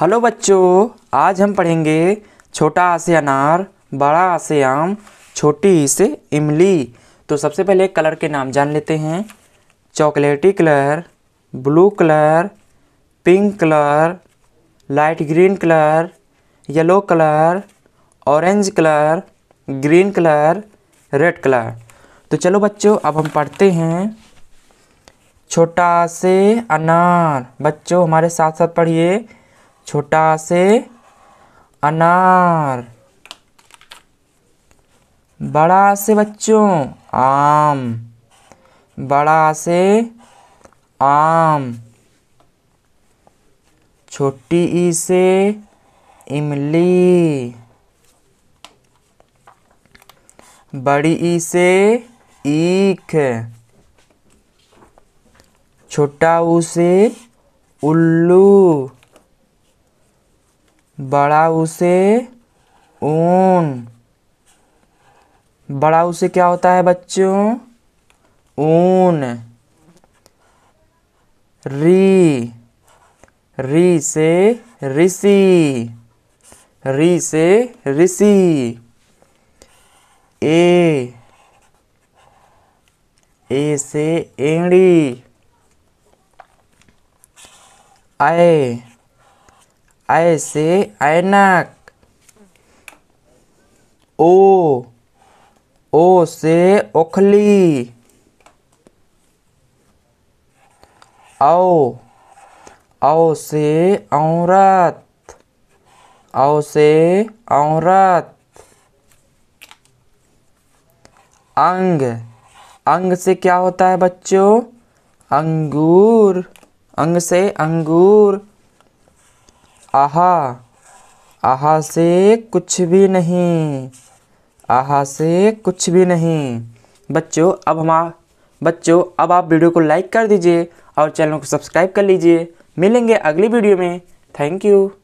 Hello बच्चों आज हम पढ़ेंगे छोटा आ से अनार बड़ा आ से आम छोटी ई से इमली तो सबसे पहले कलर के नाम जान लेते हैं chocolaty colour blue colour pink colour light green colour yellow colour orange colour green colour red colour तो चलो बच्चों अब हम पढ़ते हैं छोटा से अनार बच्चों हमारे साथ साथ पढ़िए छोटा से अनार बड़ा से बच्चों आम बड़ा से आम छोटी ई से इमली बड़ी ई से ईख छोटा ऊ से उल्लू बड़ा उसे ऊन बड़ा उसे क्या होता है बच्चों ऊन री री से ऋषि री से ऋषि ए ए से एड़ी आए I say Anak. O. O say Oakley. Ow. Ow say Aurat. Ow say Aurat. अंग अंग से क्या होता है बच्चों अंगूर अंग से अंगूर आहा आहा से कुछ भी नहीं आहा से कुछ भी नहीं बच्चों अब हम बच्चों अब आप वीडियो को लाइक कर दीजिए और चैनल को सब्सक्राइब कर लीजिए मिलेंगे अगली वीडियो में थैंक यू